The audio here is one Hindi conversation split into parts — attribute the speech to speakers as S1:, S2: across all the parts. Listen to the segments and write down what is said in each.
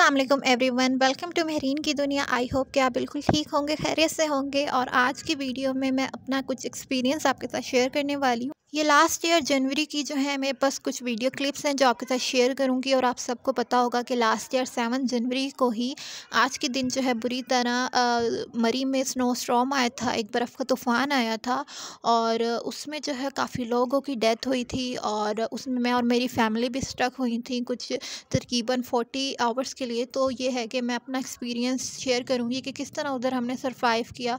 S1: Aslam every one welcome to Mehreen की दुनिया आई होप कि आप बिल्कुल ठीक होंगे खैरियत से होंगे और आज की वीडियो में मैं अपना कुछ एक्सपीरियंस आपके साथ शेयर करने वाली हूँ ये लास्ट ईयर जनवरी की जो है मेरे पास कुछ वीडियो क्लिप्स हैं जो आपके साथ शेयर करूंगी और आप सबको पता होगा कि लास्ट ईयर सेवन जनवरी को ही आज के दिन जो है बुरी तरह आ, मरी में स्नो स्ट्रॉम आया था एक बर्फ़ का तूफ़ान आया था और उसमें जो है काफ़ी लोगों की डेथ हुई थी और उसमें मैं और मेरी फैमिली भी स्ट्रक हुई थी कुछ तकरीबन फोर्टी आवर्स के लिए तो ये है कि मैं अपना एक्सपीरियंस शेयर करूँगी कि किस तरह उधर हमने सरवाइव किया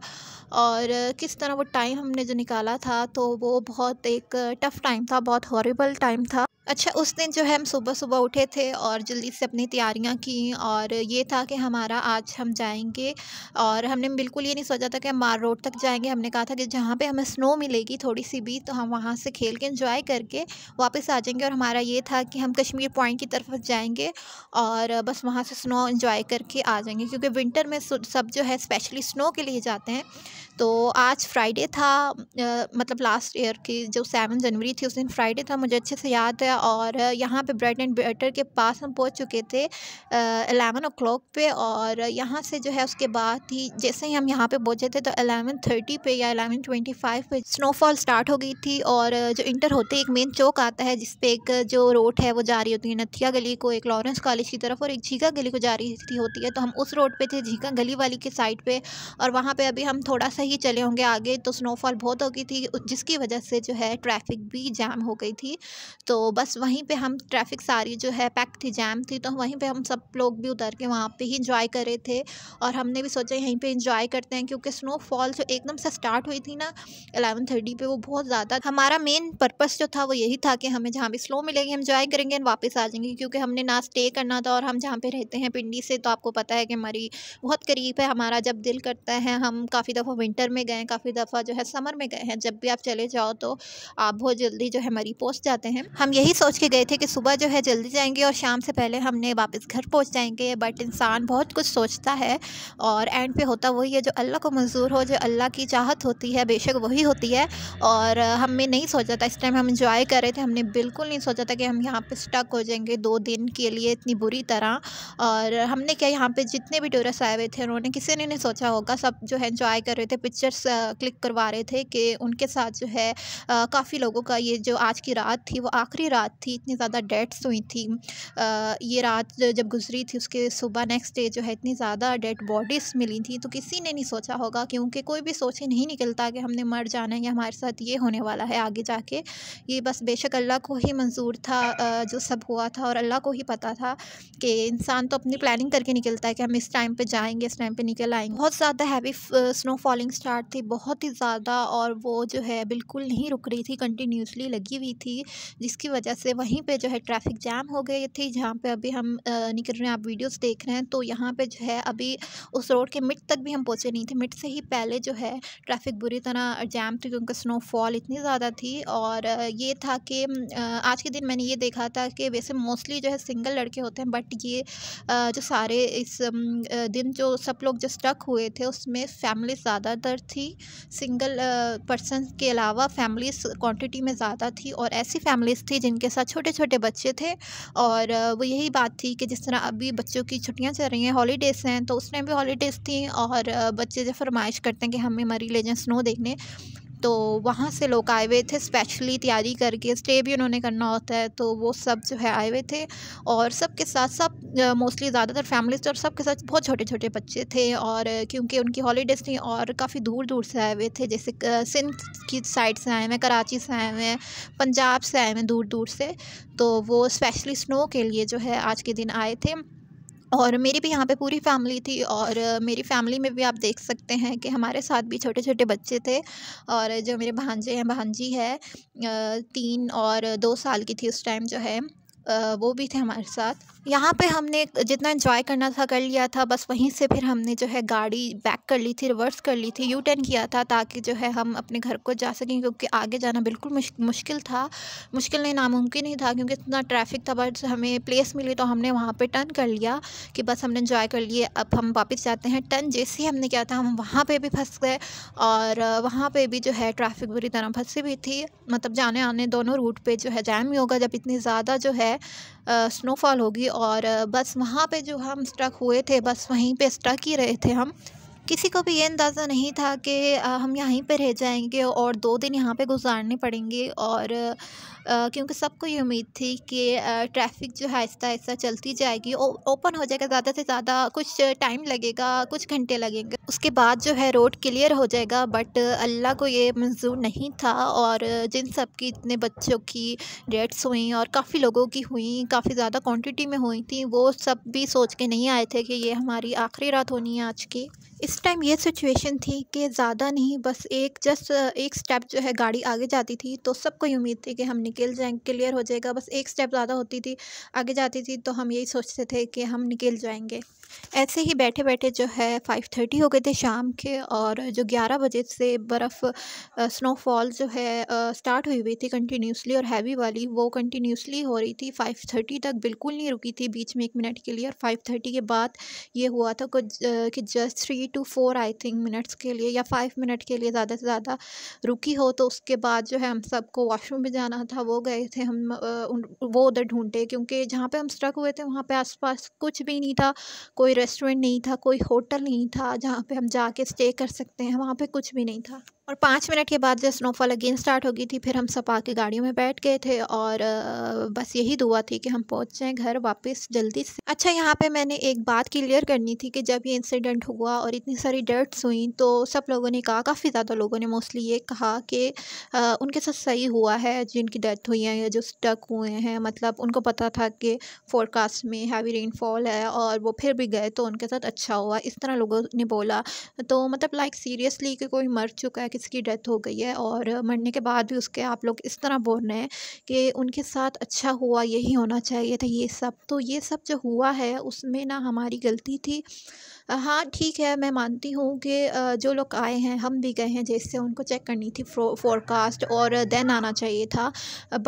S1: और किस तरह वो टाइम हमने जो निकाला था तो वो बहुत एक एक टफ़ टाइम था बहुत हॉरेबल टाइम था अच्छा उस दिन जो है हम सुबह सुबह उठे थे और जल्दी से अपनी तैयारियां की और ये था कि हमारा आज हम जाएंगे और हमने बिल्कुल ये नहीं सोचा था कि हम मार रोड तक जाएंगे हमने कहा था कि जहाँ पे हमें स्नो मिलेगी थोड़ी सी भी तो हम वहाँ से खेल के इंजॉय करके वापस आ जाएंगे और हमारा ये था कि हम कश्मीर पॉइंट की तरफ जाएँगे और बस वहाँ से स्नो इन्जॉय करके आ जाएंगे क्योंकि विंटर में सब जो है स्पेशली स्नो के लिए जाते हैं तो आज फ्राइडे था मतलब लास्ट ईयर की जो सेवन जनवरी थी उस दिन फ्राइडे था मुझे अच्छे से याद है गया और यहाँ पे ब्रेड एंड बटर के पास हम पहुँच चुके थे एलेवन ओ क्लॉक पे और यहाँ से जो है उसके बाद ही जैसे ही हम यहाँ पे पहुँचे थे तो एलेवन थर्टी पे या एलेवन ट्वेंटी फाइव पे स्नोफॉल स्टार्ट हो गई थी और जो इंटर होते एक मेन चौक आता है जिसपे एक जो रोड है वो जा रही होती है नथिया गली को एक लॉरेंस कॉलेज की तरफ और एक झीका गली को जा रही होती है तो हम उस रोड पर थे झीका गली वाली के साइड पर और वहाँ पर अभी हम थोड़ा सा ही चले होंगे आगे तो स्नोफॉल बहुत हो गई थी जिसकी वजह से जो है ट्रैफिक भी जाम हो गई थी तो बस वहीं पे हम ट्रैफिक सारी जो है पैक थी जैम थी तो वहीं पे हम सब लोग भी उतर के वहाँ पे ही इंजॉय कर रहे थे और हमने भी सोचा यहीं पे इंजॉय करते हैं क्योंकि स्नोफॉल जो एकदम से स्टार्ट हुई थी ना एलेवन थर्टी पर वो बहुत ज़्यादा हमारा मेन पर्पज़ जो था वो यही था कि हमें जहाँ भी स्नो मिलेगी हम इंजॉय करेंगे एंड वापस आ जाएंगे क्योंकि हमने ना स्टे करना था और हम जहाँ पर रहते हैं पिंडी से तो आपको पता है कि हमारी बहुत करीब है हमारा जब दिल करता है हम काफ़ी दफ़ा विंटर में गए काफ़ी दफ़ा जो है समर में गए हैं जब भी आप चले जाओ तो आप बहुत जल्दी जो है मरी पहुँच जाते हैं हम यही यही सोच के गए थे कि सुबह जो है जल्दी जाएंगे और शाम से पहले हमने वापस घर पहुंच जाएंगे बट इंसान बहुत कुछ सोचता है और एंड पे होता वही है जो अल्लाह को मंजूर हो जो अल्लाह की चाहत होती है बेशक वही होती है और हमने नहीं सोचा था इस टाइम हम इंजॉय कर रहे थे हमने बिल्कुल नहीं सोचा था कि हम यहाँ पर स्टक हो जाएंगे दो दिन के लिए इतनी बुरी तरह और हमने क्या यहाँ पर जितने भी टूरिस्ट आए हुए थे उन्होंने किसी ने नहीं सोचा होगा सब जो है इंजॉय कर रहे थे पिक्चर्स क्लिक करवा रहे थे कि उनके साथ जो है काफ़ी लोगों का ये जो आज की रात थी वो आखिरी रात रात थी इतनी ज़्यादा डेथ्स हुई थी आ, ये रात जब गुजरी थी उसके सुबह नेक्स्ट डे जो है इतनी ज़्यादा डेड बॉडीज़ मिली थी तो किसी ने नहीं सोचा होगा क्योंकि कोई भी सोचे नहीं निकलता कि हमने मर जाना है या हमारे साथ ये होने वाला है आगे जाके ये बस बेशक अल्लाह को ही मंजूर था जो सब हुआ था और अल्लाह को ही पता था कि इंसान तो अपनी प्लानिंग करके निकलता है कि हम इस टाइम पर जाएंगे इस टाइम पर निकल आएंगे बहुत ज़्यादा हैवी स्नो फॉलिंग स्टार्ट थी बहुत ही ज़्यादा और वो जो है बिल्कुल नहीं रुक रही थी कंटिन्यूसली लगी हुई थी जिसकी वजह वजह से वहीं पे जो है ट्रैफिक जाम हो गई थी जहाँ पे अभी हम निकल रहे हैं आप वीडियोस देख रहे हैं तो यहाँ पे जो है अभी उस रोड के मिट तक भी हम पहुँचे नहीं थे मिट से ही पहले जो है ट्रैफिक बुरी तरह जाम थी क्योंकि स्नोफॉल इतनी ज़्यादा थी और ये था कि आज के दिन मैंने ये देखा था कि वैसे मोस्टली जो है सिंगल लड़के होते हैं बट ये जो सारे इस दिन जो सब लोग जो स्टक हुए थे उसमें फैमिली ज़्यादातर थी सिंगल पर्सन के अलावा फैमिलीज क्वांटिटी में ज़्यादा थी और ऐसी फैमिलीज़ थी जिन उनके साथ छोटे छोटे बच्चे थे और वो यही बात थी कि जिस तरह अभी बच्चों की छुट्टियाँ चल रही हैं हॉलीडेज़ हैं तो उस टाइम भी हॉलीडेज़ थी और बच्चे जो फरमाइश करते हैं कि हमें मरी ले जाएँ स्नो देखने तो वहाँ से लोग आए हुए थे स्पेशली तैयारी करके स्टे भी उन्होंने करना होता है तो वो सब जो है आए हुए थे और सब के साथ सब मोस्टली ज़्यादातर फैमिलीज और सब के साथ बहुत छोटे छोटे बच्चे थे और क्योंकि उनकी हॉलीडेज़ थी और काफ़ी दूर दूर से आए हुए थे जैसे सिंध की साइड से आए हुए हैं कराची से आए हुए हैं पंजाब से आए हुए हैं दूर दूर से तो वो स्पेशली स्नो के लिए जो है आज के दिन आए थे और मेरी भी यहाँ पे पूरी फैमिली थी और मेरी फैमिली में भी आप देख सकते हैं कि हमारे साथ भी छोटे छोटे बच्चे थे और जो मेरे भांजे हैं भांजी है तीन और दो साल की थी उस टाइम जो है वो भी थे हमारे साथ यहाँ पे हमने जितना इन्जॉय करना था कर लिया था बस वहीं से फिर हमने जो है गाड़ी बैक कर ली थी रिवर्स कर ली थी यू टर्न किया था ताकि जो है हम अपने घर को जा सकें क्योंकि आगे जाना बिल्कुल मुश्किल था मुश्किल नहीं नामुमकिन ही था क्योंकि इतना ट्रैफिक था बट हमें प्लेस मिली तो हमने वहाँ पर टर्न कर लिया कि बस हमने इन्जॉय कर लिए अब हम वापस जाते हैं टर्न जैसे ही हमने किया था हम वहाँ पर भी फंस गए और वहाँ पर भी जो है ट्रैफिक बुरी तरह फंसी हुई थी मतलब जाने आने दोनों रूट पर जो है जैम ही होगा जब इतनी ज़्यादा जो है है स्नोफॉल होगी और बस वहाँ पे जो हम स्ट्रक हुए थे बस वहीं पे स्ट्रक ही रहे थे हम किसी को भी ये अंदाज़ा नहीं था कि हम यहीं पे रह जाएंगे और दो दिन यहाँ पे गुजारने पड़ेंगे और क्योंकि सबको ये उम्मीद थी कि ट्रैफिक जो है आहिस्ता आहिस्ता चलती जाएगी ओपन हो जाएगा ज़्यादा से ज़्यादा कुछ टाइम लगेगा कुछ घंटे लगेंगे उसके बाद जो है रोड क्लियर हो जाएगा बट अल्लाह को ये मंजूर नहीं था और जिन सब की इतने बच्चों की डेट्स हुई और काफ़ी लोगों की हुई काफ़ी ज़्यादा क्वान्टिटी में हुई थी वो सब भी सोच के नहीं आए थे कि ये हमारी आखिरी रात होनी है आज की इस टाइम ये सिचुएशन थी कि ज़्यादा नहीं बस एक जस्ट एक स्टेप जो है गाड़ी आगे जाती थी तो सबको उम्मीद थी कि हमने निकल जाएंगे क्लियर हो जाएगा बस एक स्टेप ज़्यादा होती थी आगे जाती थी तो हम यही सोचते थे कि हम निकल जाएंगे ऐसे ही बैठे बैठे जो है फाइव थर्टी हो गए थे शाम के और जो ग्यारह बजे से बर्फ़ स्नोफॉल जो है स्टार्ट हुई हुई थी कंटिन्यूसली और हैवी वाली वो कंटिन्यूसली हो रही थी फाइव थर्टी तक बिल्कुल नहीं रुकी थी बीच में एक मिनट के लिए और फाइव थर्टी के बाद ये हुआ था कुछ कि just three two four I think minutes के लिए या फाइव मिनट के लिए ज़्यादा से ज़्यादा रुकी हो तो उसके बाद जो है हम सबको वॉशरूम में जाना था वो गए थे हम वो उधर ढूंढे क्योंकि जहाँ पे हम स्ट्रक हुए थे वहाँ पे आस कुछ भी नहीं था कोई रेस्टोरेंट नहीं था कोई होटल नहीं था जहाँ पे हम जाके स्टे कर सकते हैं वहाँ पे कुछ भी नहीं था और पाँच मिनट के बाद जब स्नोफॉल अगेन स्टार्ट हो गई थी फिर हम सपा आके गाड़ियों में बैठ गए थे और बस यही दुआ थी कि हम पहुँच जाएँ घर वापस जल्दी से अच्छा यहाँ पे मैंने एक बात क्लियर करनी थी कि जब ये इंसिडेंट हुआ और इतनी सारी डर्ट्स हुई तो सब लोगों ने कहा काफ़ी ज़्यादा लोगों ने मोस्टली ये कहा कि उनके साथ सही हुआ है जिनकी डेथ हुई है या जो स्टक हुए हैं मतलब उनको पता था कि फोरकास्ट में हैवी रेनफॉल है और वो फिर भी गए तो उनके साथ अच्छा हुआ इस तरह लोगों ने बोला तो मतलब लाइक सीरियसली कि कोई मर चुका है इसकी डेथ हो गई है और मरने के बाद भी उसके आप लोग इस तरह बोल रहे हैं कि उनके साथ अच्छा हुआ यही होना चाहिए था ये सब तो ये सब जो हुआ है उसमें ना हमारी गलती थी हाँ ठीक है मैं मानती हूँ कि जो लोग आए हैं हम भी गए हैं जैसे उनको चेक करनी थी फोरकास्ट और देन आना चाहिए था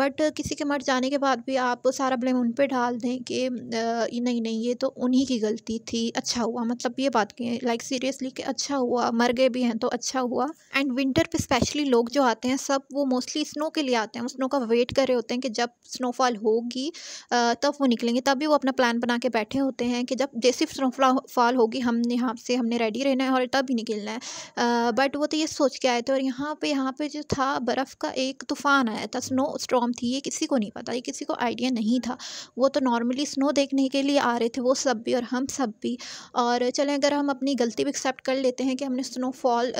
S1: बट किसी के मर जाने के बाद भी आप सारा ब्लेम उन पर डाल दें कि नहीं नहीं ये तो उन्हीं की गलती थी अच्छा हुआ मतलब ये बात की लाइक सीरियसली कि अच्छा हुआ मर गए भी हैं तो अच्छा हुआ एंड विंटर पर स्पेशली लोग जो आते हैं सब वो मोस्टली स्नो के लिए आते हैं स्नो का वेट कर रहे होते हैं कि जब स्नोफॉल होगी तब वो निकलेंगे तभी वो अपना प्लान बना के बैठे होते हैं कि जब जैसे स्नोफॉल होगी हम हमने यहाँ से हमने रेडी रहना है और तब ही निकलना है बट वो तो ये सोच के आए थे और यहाँ पे यहाँ पे जो था बर्फ़ का एक तूफ़ान आया था स्नो स्ट्रॉम थी ये किसी को नहीं पता ये किसी को आइडिया नहीं था वो तो नॉर्मली स्नो देखने के लिए आ रहे थे वो सब भी और हम सब भी और चलें अगर हम अपनी गलती भी एक्सेप्ट कर लेते हैं कि हमने स्नोफॉल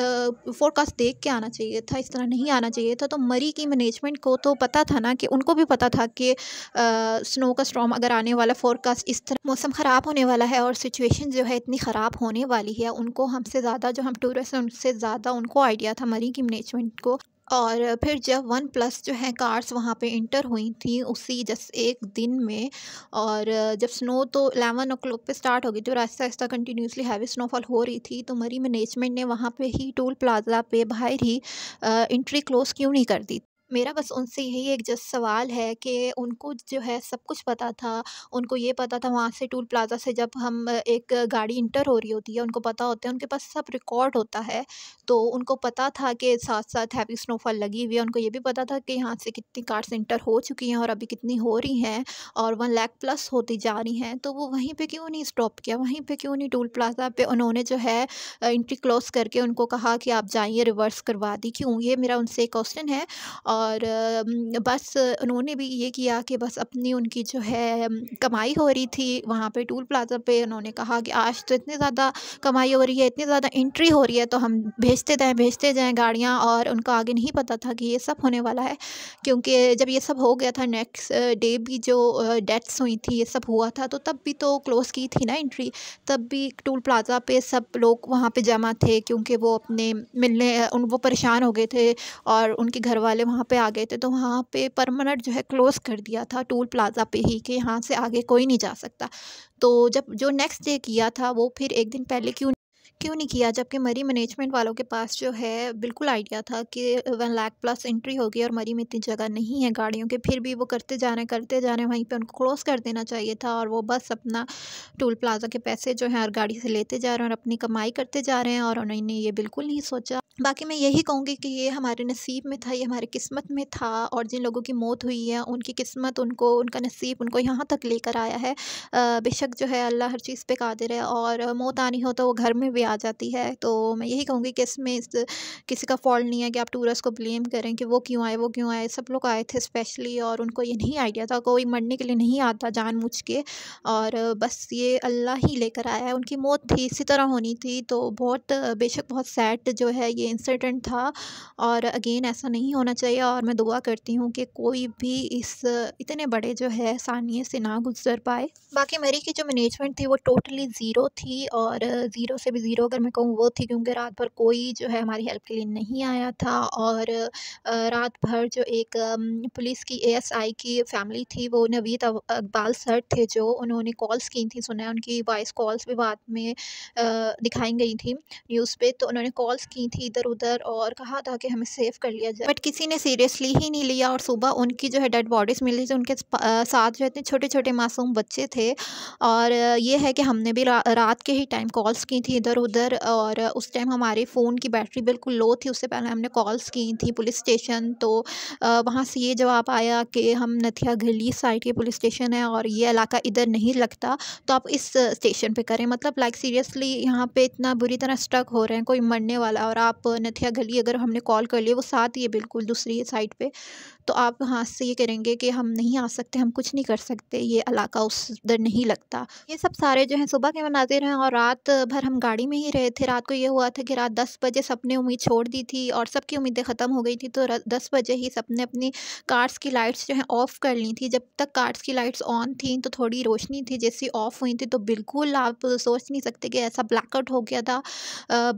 S1: फोरकास्ट देख के आना चाहिए था इस तरह नहीं आना चाहिए था तो मरी की मैनेजमेंट को तो पता था ना कि उनको भी पता था कि स्नो का स्ट्रॉम अगर आने वाला फोरकास्ट इस तरह मौसम ख़राब होने वाला है और सिचुएशन जो है इतनी ख़राब ख़राब होने वाली है उनको हमसे ज़्यादा जो हम टूरिस्ट हैं उनसे ज़्यादा उनको आइडिया था मरी की मैनेजमेंट को और फिर जब वन प्लस जो है कार्स वहाँ पे इंटर हुई थी उसी जस्ट एक दिन में और जब स्नो तो एलेवन ओ क्लॉक पर स्टार्ट हो गई थी और आहिस्ता आहिस्ता कंटिन्यूसली हैवी स्नोफॉल हो रही थी तो मरी मैनेजमेंट ने वहाँ पे ही टोल प्लाजा पे बाहर ही इंट्री क्लोज़ क्यों नहीं कर दी मेरा बस उनसे यही एक जस्ट सवाल है कि उनको जो है सब कुछ पता था उनको ये पता था वहाँ से टूल प्लाज़ा से जब हम एक गाड़ी इंटर हो रही होती है उनको पता होता है उनके पास सब रिकॉर्ड होता है तो उनको पता था कि साथ साथ हैवी स्नोफॉल लगी हुई है उनको ये भी पता था कि यहाँ से कितनी कार्स इंटर हो चुकी हैं और अभी कितनी हो रही हैं और वन लैख प्लस होती जा रही हैं तो वो वहीं पर क्यों नहीं स्टॉप किया वहीं पर क्यों नहीं टूल प्लाज़ा पर उन्होंने जो है इंट्री क्लोज करके उनको कहा कि आप जाइए रिवर्स करवा दी क्यों ये मेरा उनसे क्वेश्चन है और बस उन्होंने भी ये किया कि बस अपनी उनकी जो है कमाई हो रही थी वहाँ पे टूल प्लाजा पे उन्होंने कहा कि आज तो इतनी ज़्यादा कमाई हो रही है इतनी ज़्यादा एंट्री हो रही है तो हम भेजते जाएँ भेजते जाएँ गाड़ियाँ और उनको आगे नहीं पता था कि ये सब होने वाला है क्योंकि जब ये सब हो गया था नेक्स्ट डे भी जो डेथ्स हुई थी ये सब हुआ था तो तब भी तो क्लोज़ की थी ना एंट्री तब भी टूल प्लाज़ा पे सब लोग वहाँ पे जमा थे क्योंकि वो अपने मिलने उन वो परेशान हो गए थे और उनके घर वाले वहाँ वहाँ पे आ गए थे तो वहाँ पे परमानेंट जो है क्लोज़ कर दिया था टोल प्लाज़ा पे ही कि यहाँ से आगे कोई नहीं जा सकता तो जब जो नेक्स्ट डे किया था वो फिर एक दिन पहले क्यों क्यों नहीं किया जबकि मरी मैनेजमेंट वालों के पास जो है बिल्कुल आइडिया था कि वन लाख प्लस एंट्री होगी और मरी में इतनी जगह नहीं है गाड़ियों के फिर भी वो करते जा रहे करते जा रहे वहीं पे उनको क्लोज़ कर देना चाहिए था और वो बस अपना टोल प्लाजा के पैसे जो हैं और गाड़ी से लेते जा रहे हैं और अपनी कमाई करते जा रहे हैं और उन्होंने ये बिल्कुल नहीं सोचा बाकी मैं यही कहूँगी कि ये हमारे नसीब में था ये हमारे किस्मत में था और जिन लोगों की मौत हुई है उनकी किस्मत उनको उनका नसीब उनको यहाँ तक लेकर आया है बेशक जो है अल्लाह हर चीज़ पे कादिर है और मौत आनी हो तो वो घर में भी आ जाती है तो मैं यही कहूँगी कि इसमें इस किसी का फॉल्ट नहीं है कि आप टूरिस्ट को ब्लेम करें कि वो क्यों आए वो क्यों आए सब लोग आए थे स्पेशली और उनको ये नहीं आइडिया था कोई मरने के लिए नहीं आता जानबूझ के और बस ये अल्लाह ही लेकर आया है उनकी मौत थी इसी तरह होनी थी तो बहुत बेशक बहुत सैड जो है ये ये इंसिडेंट था और अगेन ऐसा नहीं होना चाहिए और मैं दुआ करती हूँ कि कोई भी इस इतने बड़े जो है सानिए से ना गुजर पाए बाकी मरी की जो मैनेजमेंट थी वो टोटली ज़ीरो थी और ज़ीरो से भी ज़ीरो अगर मैं कहूँ वो थी क्योंकि रात भर कोई जो है हमारी हेल्प के लिए नहीं आया था और रात भर जो एक पुलिस की एएसआई की फैमिली थी वो नवीद अकबाल सर थे जो उन्होंने कॉल्स की थी सुना है उनकी वॉइस कॉल्स भी बाद में दिखाई गई थी न्यूज़ पे तो उन्होंने कॉल्स की थी इधर उधर और कहा था कि हमें सेव कर लिया जाए बट किसी ने सीरियसली ही नहीं लिया और सुबह उनकी जो है डेड बॉडीज़ मिली थी उनके साथ जो इतने छोटे छोटे मासूम बच्चे थे और ये है कि हमने भी रा, रात के ही टाइम कॉल्स की थी इधर उधर और उस टाइम हमारे फ़ोन की बैटरी बिल्कुल लो थी उससे पहले हमने कॉल्स की थी पुलिस स्टेशन तो वहाँ से ये जवाब आया कि हम नथिया गली साइड के पुलिस स्टेशन है और ये इलाका इधर नहीं लगता तो आप इस स्टेशन पर करें मतलब लाइक सीरियसली यहाँ पर इतना बुरी तरह स्ट्रक हो रहे हैं कोई मरने वाला और आप नथिया गली अगर हमने कॉल कर लिया वो साथ ही है बिल्कुल दूसरी साइड पे तो आप वहाँ से ये करेंगे कि हम नहीं आ सकते हम कुछ नहीं कर सकते ये इलाका उस दर नहीं लगता ये सब सारे जो हैं सुबह के मनाजिर हैं और रात भर हम गाड़ी में ही रहे थे रात को ये हुआ था कि रात दस बजे सपने उम्मीद छोड़ दी थी और सबकी उम्मीदें ख़त्म हो गई थी तो दस बजे ही ने अपनी कार्स की लाइट्स जो हैं ऑफ़ कर ली थी जब तक कार्स की लाइट्स ऑन थी तो थोड़ी रोशनी थी जैसी ऑफ़ हुई थी तो बिल्कुल आप सोच नहीं सकते कि ऐसा ब्लैकआउट हो गया था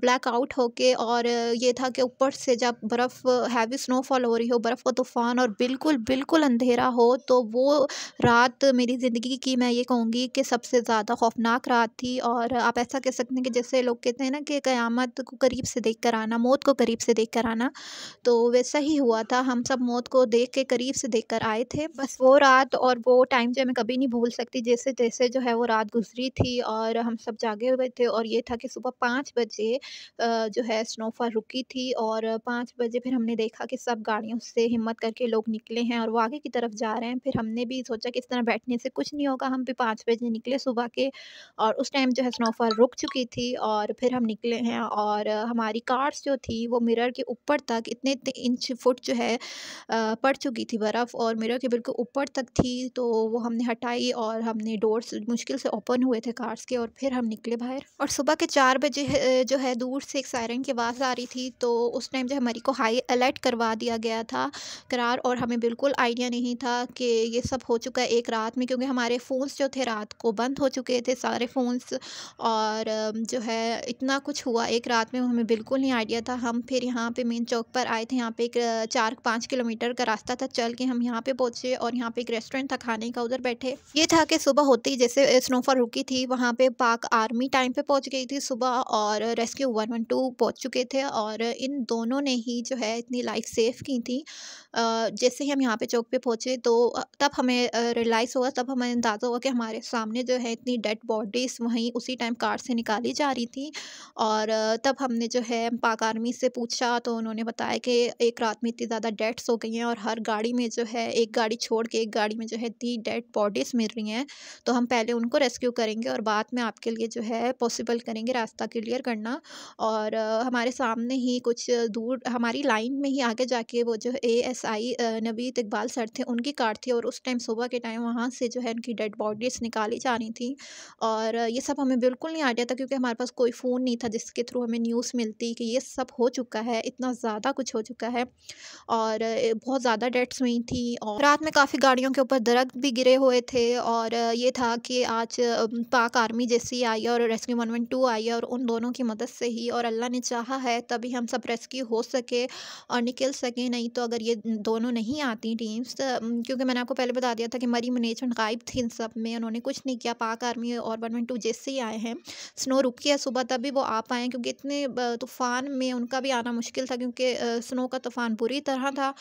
S1: ब्लैकआउट होके और ये था कि ऊपर से जब बर्फ़ हैवी स्नोफॉल हो रही हो बर्फ़ का तूफ़ान परेशान और बिल्कुल बिल्कुल अंधेरा हो तो वो रात मेरी ज़िंदगी की मैं ये कहूँगी कि सबसे ज़्यादा खौफनाक रात थी और आप ऐसा कह सकते हैं कि जैसे लोग कहते हैं ना कि क़यामत को करीब से देख कर आना मौत को करीब से देख कर आना तो वैसा ही हुआ था हम सब मौत को देख के करीब से देख कर आए थे बस वो रात और वो टाइम जो मैं कभी नहीं भूल सकती जैसे जैसे जो है वो रात गुजरी थी और हम सब जागे हुए थे और ये था कि सुबह पाँच बजे जो है स्नोफॉल रुकी थी और पाँच बजे फिर हमने देखा कि सब गाड़ियों से हिम्मत करके के लोग निकले हैं और वो आगे की तरफ जा रहे हैं फिर हमने भी सोचा कि इस तरह बैठने से कुछ नहीं होगा हम भी पाँच बजे निकले सुबह के और उस टाइम जो है स्नोफॉल रुक चुकी थी और फिर हम निकले हैं और हमारी कार्स जो थी वो मिरर के ऊपर तक इतने इंच फुट जो है पड़ चुकी थी बर्फ़ और मिरर के बिल्कुल ऊपर तक थी तो वो हमने हटाई और हमने डोर्स मुश्किल से ओपन हुए थे कार्स के और फिर हम निकले बाहर और सुबह के चार बजे जो है दूर से एक सायरन की आवाज़ आ रही थी तो उस टाइम जो हमारी को हाई अलर्ट करवा दिया गया था करार बार और हमें बिल्कुल आइडिया नहीं था कि ये सब हो चुका है एक रात में क्योंकि हमारे फ़ोन्स जो थे रात को बंद हो चुके थे सारे फ़ोन्स और जो है इतना कुछ हुआ एक रात में हमें बिल्कुल नहीं आइडिया था हम फिर यहाँ पे मेन चौक पर आए थे यहाँ पे एक चार पाँच किलोमीटर का रास्ता था चल के हम यहाँ पर पहुँचे और यहाँ पर एक रेस्टोरेंट था खाने का उधर बैठे ये था कि सुबह होती ही जैसे स्नोफॉल रुकी थी वहाँ पर पाक आर्मी टाइम पर पहुँच गई थी सुबह और रेस्क्यू वन वन टू पहुँच चुके थे और इन दोनों ने ही जो है इतनी लाइफ सेफ की थी जैसे ही हम यहाँ पे चौक पे पहुँचे तो तब हमें रियलाइज़ हुआ तब हमें अंदाज़ा हुआ कि हमारे सामने जो है इतनी डेड बॉडीज़ वहीं उसी टाइम कार से निकाली जा रही थी और तब हमने जो है पाक आर्मी से पूछा तो उन्होंने बताया कि एक रात में इतनी ज़्यादा डेथ्स हो गई हैं और हर गाड़ी में जो है एक गाड़ी छोड़ के एक गाड़ी में जो है इतनी डेड बॉडीज़ मिल रही हैं तो हम पहले उनको रेस्क्यू करेंगे और बाद में आपके लिए जो है पॉसिबल करेंगे रास्ता क्लियर करना और हमारे सामने ही कुछ दूर हमारी लाइन में ही आगे जाके वो जो ए एस आई नबी इकबाल सर थे उनकी कार थी और उस टाइम सुबह के टाइम वहाँ से जो है उनकी डेड बॉडीज़ निकाली जा रही थी और ये सब हमें बिल्कुल नहीं आइडिया था क्योंकि हमारे पास कोई फ़ोन नहीं था जिसके थ्रू हमें न्यूज़ मिलती कि ये सब हो चुका है इतना ज़्यादा कुछ हो चुका है और बहुत ज़्यादा डेट्स हुई थी और रात में काफ़ी गाड़ियों के ऊपर दरख्त भी गिरे हुए थे और ये था कि आज पाक आर्मी जैसी आई है और रेस्क्यू वन वन टू आई है और उन दोनों की मदद से ही और अल्लाह ने चाहा है तभी हम सब रेस्क्यू हो सके और निकल सकें नहीं तो अगर ये दोनों दोनों नहीं आती टीम्स तो, क्योंकि मैंने आपको पहले बता दिया था कि मरी मुनेचन गायब थी इन सब में उन्होंने कुछ नहीं किया पाक आर्मी और वन वन टू जैसे ही आए हैं स्नो रुकी है सुबह तब भी वो आ पाए क्योंकि इतने तूफ़ान में उनका भी आना मुश्किल था क्योंकि स्नो का तूफ़ान बुरी तरह था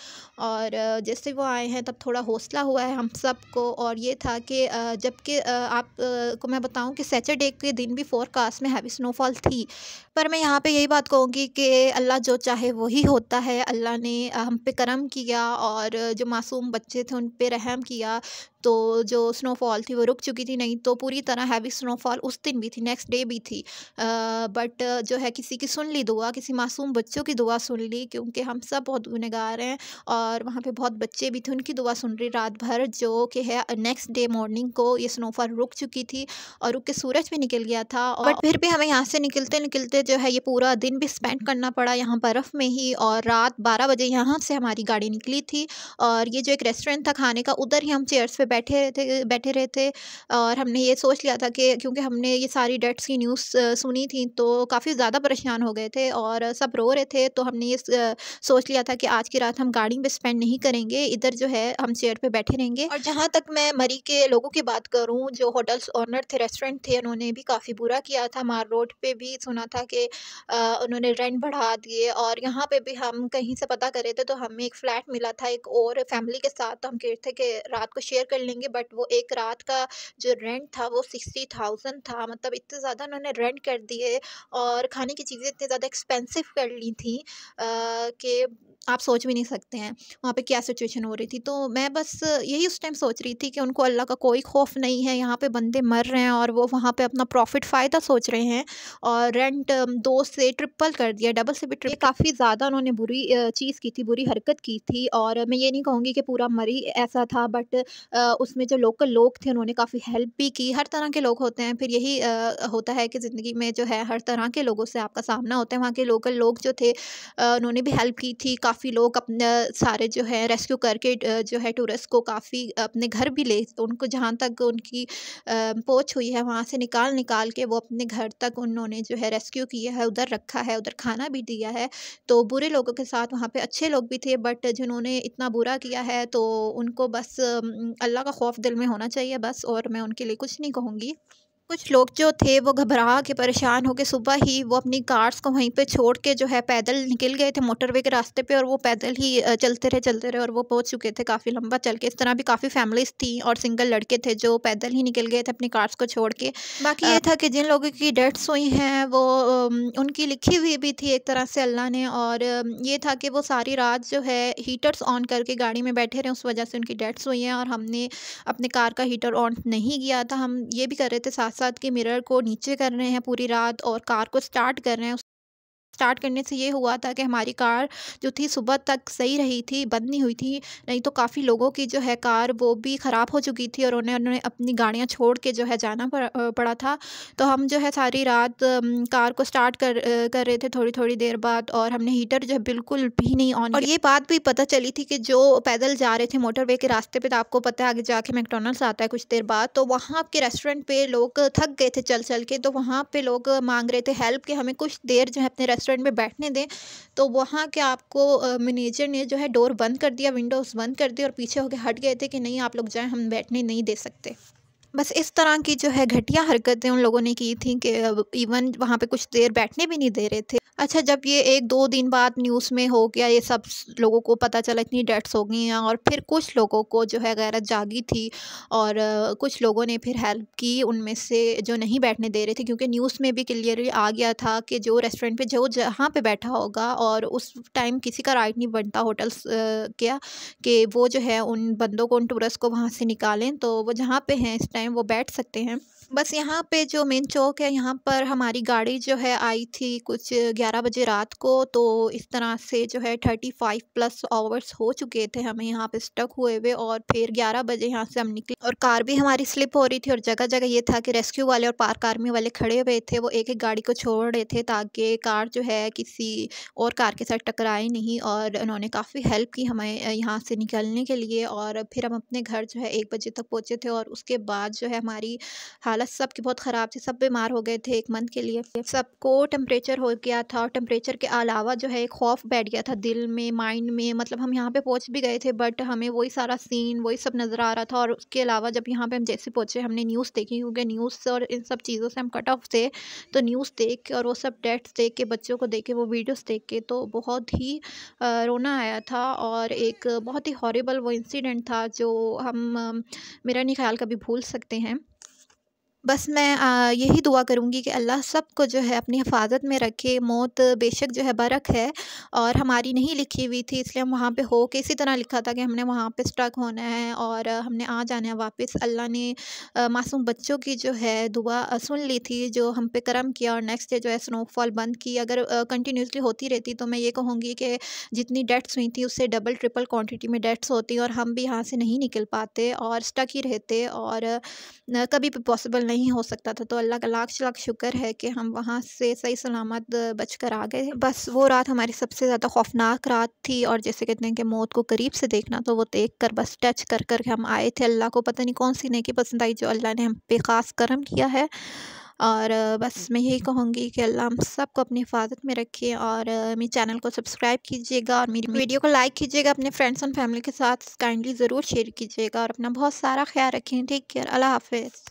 S1: और जैसे वो आए हैं तब थोड़ा हौसला हुआ है हम सब को और ये था कि जबकि आप को मैं बताऊँ कि सैटरडे के दिन भी फोरकास्ट में हैवी स्नोफॉल थी पर मैं यहाँ पर यही बात कहूँगी कि अल्लाह जो चाहे वही होता है अल्लाह ने हम पे करम किया और जो मासूम बच्चे थे उन पर रहम किया तो जो स्नोफॉल थी वो रुक चुकी थी नहीं तो पूरी तरह हैवी स्नोफॉल उस दिन भी थी नेक्स्ट डे भी थी बट जो है किसी की सुन ली दुआ किसी मासूम बच्चों की दुआ सुन ली क्योंकि हम सब बहुत गुनहगार हैं और वहाँ पर बहुत बच्चे भी थे उनकी दुआ सुन रही रात भर जो कि है नेक्स्ट डे मॉर्निंग को ये स्नोफॉल रुक चुकी थी और रुक के सूरज भी निकल गया था और बट फिर भी हमें यहाँ से निकलते निकलते जो है ये पूरा दिन भी स्पेंड करना पड़ा यहाँ बर्फ़ में ही और रात बारह बजे यहाँ से हमारी गाड़ी निकली थी और ये जो एक रेस्टोरेंट था खाने का उधर ही हम चेयर्स पर बैठे थे बैठे रहे थे और हमने ये सोच लिया था कि क्योंकि हमने ये सारी डेट्स की न्यूज़ सुनी थी तो काफ़ी ज़्यादा परेशान हो गए थे और सब रो रहे थे तो हमने ये सोच लिया था कि आज की रात हम गाड़ी में स्पेंड नहीं करेंगे इधर जो है हम चेयर पर बैठे रहेंगे और जहाँ तक मैं मरी के लोगों की बात करूँ जो होटल्स ऑनर थे रेस्टोरेंट थे उन्होंने भी काफ़ी बुरा किया था मार रोड पर भी सुना था कि उन्होंने रेंट बढ़ा दिए और यहाँ पे भी हम कहीं से पता करे थे तो हमें एक फ़्लैट मिला था एक और फैमिली के साथ तो हम कह थे कि रात को शेयर कर लेंगे बट वो एक रात का जो रेंट था वो सिक्सटी थाउजेंड था मतलब इतने ज़्यादा उन्होंने रेंट कर दिए और खाने की चीज़ें इतनी ज़्यादा एक्सपेंसिव कर ली थी कि आप सोच भी नहीं सकते हैं वहाँ पे क्या सिचुएशन हो रही थी तो मैं बस यही उस टाइम सोच रही थी कि उनको अल्लाह का कोई खौफ नहीं है यहाँ पे बंदे मर रहे हैं और वो वहाँ पे अपना प्रॉफिट फ़ायदा सोच रहे हैं और रेंट दो से ट्रिपल कर दिया डबल से भी ट्रिपल काफ़ी ज़्यादा उन्होंने बुरी चीज़ की थी बुरी हरकत की थी और मैं ये नहीं कहूँगी कि पूरा मरी ऐसा था बट उसमें जो लोकल लोग थे उन्होंने काफ़ी हेल्प भी की हर तरह के लोग होते हैं फिर यही होता है कि ज़िंदगी में जो है हर तरह के लोगों से आपका सामना होता है वहाँ के लोकल लोग जो थे उन्होंने भी हेल्प की थी काफ़ी लोग अपने सारे जो है रेस्क्यू करके जो है टूरिस्ट को काफ़ी अपने घर भी ले उनको जहाँ तक उनकी पहुँच हुई है वहाँ से निकाल निकाल के वो अपने घर तक उन्होंने जो है रेस्क्यू किया है उधर रखा है उधर खाना भी दिया है तो बुरे लोगों के साथ वहाँ पर अच्छे लोग भी थे बट जिन्होंने इतना बुरा किया है तो उनको बस अल्लाह अल्लाह का खौफ दिल में होना चाहिए बस और मैं उनके लिए कुछ नहीं कहूँगी कुछ लोग जो थे वो घबरा के परेशान होकर सुबह ही वो अपनी कार्स को वहीं पे छोड़ के जो है पैदल निकल गए थे मोटरवे के रास्ते पे और वो पैदल ही चलते रहे चलते रहे और वो पहुंच चुके थे काफ़ी लंबा चल के इस तरह भी काफ़ी फैमिलीज थी और सिंगल लड़के थे जो पैदल ही निकल गए थे अपनी कार्स को छोड़ के बाकी ये था कि जिन लोगों की डेथ्स हुई हैं वो उनकी लिखी हुई भी थी एक तरह से अल्लाह ने और ये था कि वो सारी रात जो है हीटर्स ऑन करके गाड़ी में बैठे रहे उस वजह से उनकी डेथ्स हुई हैं और हमने अपने कार का हीटर ऑन नहीं किया था हम ये भी कर रहे थे साथ साथ के मिरर को नीचे कर रहे हैं पूरी रात और कार को स्टार्ट कर रहे हैं स्टार्ट करने से ये हुआ था कि हमारी कार जो थी सुबह तक सही रही थी बंद नहीं हुई थी नहीं तो काफ़ी लोगों की जो है कार वो भी ख़राब हो चुकी थी और उन्हें उन्होंने अपनी गाड़ियाँ छोड़ के जो है जाना पड़ा था तो हम जो है सारी रात कार को स्टार्ट कर कर रहे थे थोड़ी थोड़ी देर बाद और हमने हीटर जो है बिल्कुल भी नहीं ऑन और ये बात भी पता चली थी कि जो पैदल जा रहे थे मोटर के रास्ते पर तो आपको पता है आगे जाके मैकडोनल्ड्स आता है कुछ देर बाद तो वहाँ आपके रेस्टोरेंट पर लोग थक गए थे चल चल के तो वहाँ पर लोग मांग रहे थे हेल्प कि हमें कुछ देर जो है अपने रेस्टोरेंट में बैठने दें तो वहाँ के आपको मैनेजर ने जो है डोर बंद कर दिया विंडोज़ बंद कर दी और पीछे होके हट गए थे कि नहीं आप लोग जाएँ हम बैठने नहीं दे सकते बस इस तरह की जो है घटिया हरकतें उन लोगों ने की थी कि इवन वहाँ पे कुछ देर बैठने भी नहीं दे रहे थे अच्छा जब ये एक दो दिन बाद न्यूज़ में हो गया ये सब लोगों को पता चला इतनी डेथ्स हो गई हैं और फिर कुछ लोगों को जो है गैरत जागी थी और कुछ लोगों ने फिर हेल्प की उनमें से जो नहीं बैठने दे रहे थे क्योंकि न्यूज़ में भी क्लियरली आ गया था कि जो रेस्टोरेंट पे जो जहाँ पे बैठा होगा और उस टाइम किसी का राइट नहीं बनता होटल्स क्या कि वो जो है उन बंदों को उन टूरिस्ट को वहाँ से निकालें तो वो जहाँ पर हैं इस टाइम वो बैठ सकते हैं बस यहाँ पे जो मेन चौक है यहाँ पर हमारी गाड़ी जो है आई थी कुछ ग्यारह बजे रात को तो इस तरह से जो है थर्टी फाइव प्लस आवर्स हो चुके थे हमें यहाँ पे स्टक हुए हुए और फिर ग्यारह बजे यहाँ से हम निकले और कार भी हमारी स्लिप हो रही थी और जगह जगह ये था कि रेस्क्यू वाले और पार्क आर्मी वाले खड़े हुए थे वो एक एक गाड़ी को छोड़ रहे थे ताकि कार जो है किसी और कार के साथ टकराए नहीं और उन्होंने काफ़ी हेल्प की हमें यहाँ से निकलने के लिए और फिर हम अपने घर जो है एक बजे तक पहुँचे थे और उसके बाद जो है हमारी हालत सबकी बहुत ख़राब थी सब बीमार हो गए थे एक मंथ के लिए सबको टेम्परेचर हो गया था और टेम्परेचर के अलावा जो है एक खौफ बैठ गया था दिल में माइंड में मतलब हम यहाँ पे पहुँच भी गए थे बट हमें वही सारा सीन वही सब नज़र आ रहा था और उसके अलावा जब यहाँ पर हम जैसे पहुँचे हमने न्यूज़ देखी क्योंकि न्यूज़ और इन सब चीज़ों से हम कट ऑफ थे तो न्यूज़ देख के और वो सब डेट्स देख के बच्चों को देख के वो वीडियोज़ देख के तो बहुत ही रोना आया था और एक बहुत ही हॉरेबल वो इंसिडेंट था जो हम मेरा नहीं ख्याल कभी भूल सकते हैं बस मैं यही दुआ करूँगी कि अल्लाह सब को जो है अपनी हिफाजत में रखे मौत बेशक जो है बरक है और हमारी नहीं लिखी हुई थी इसलिए हम वहाँ पे हो के इसी तरह लिखा था कि हमने वहाँ पे स्ट्रक होना है और हमने आ जाना है वापस अल्लाह ने मासूम बच्चों की जो है दुआ सुन ली थी जो हम पे करम किया और नेक्स्ट डे जो है स्नोफॉल बंद की अगर कंटिन्यूसली होती रहती तो मैं ये कहूँगी कि जितनी डेट्स हुई थी उससे डबल ट्रिपल क्वान्टिटी में डेट्स होती और हम भी यहाँ से नहीं निकल पाते और स्टक ही रहते और कभी भी पॉसिबल नहीं नहीं हो सकता था तो अल्लाह का लाख लाख शुक्र है कि हम वहाँ से सही सलामत बच कर आ गए बस वो रात हमारी सबसे ज़्यादा खौफनाक रात थी और जैसे कहते हैं कि मौत को करीब से देखना तो वो देख कर बस टच कर कर के हम आए थे अल्लाह को पता नहीं कौन सी नेकी पसंद आई जो अल्लाह ने हम पे ख़ास करम किया है और बस मैं यही कहूँगी कि अल्लाह हम सबको अपनी हिफाजत में रखे और मेरे चैनल को सब्सक्राइब कीजिएगा और मेरी वीडियो को लाइक कीजिएगा अपने फ्रेंड्स एंड फैमिली के साथ काइंडली ज़रूर शेयर कीजिएगा और अपना बहुत सारा ख्याल रखें टेक केयर अल्लाह हाफिज़